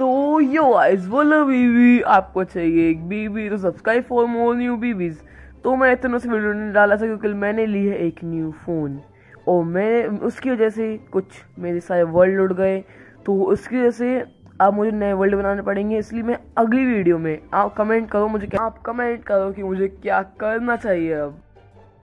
तो यो आइज बोलो बीवी आपको चाहिए एक बीवी तो सब्सक्राइब फॉर मोर न्यू बीवीज तो मैं इतने से वीडियो नहीं डाला था क्योंकि मैंने ली है एक न्यू फ़ोन और मैं उसकी वजह से कुछ मेरे सारे वर्ल्ड उड़ गए तो उसकी वजह से आप मुझे नए वर्ल्ड बनाने पड़ेंगे इसलिए मैं अगली वीडियो में आप कमेंट करो मुझे क्या आप कमेंट करो कि मुझे क्या करना चाहिए अब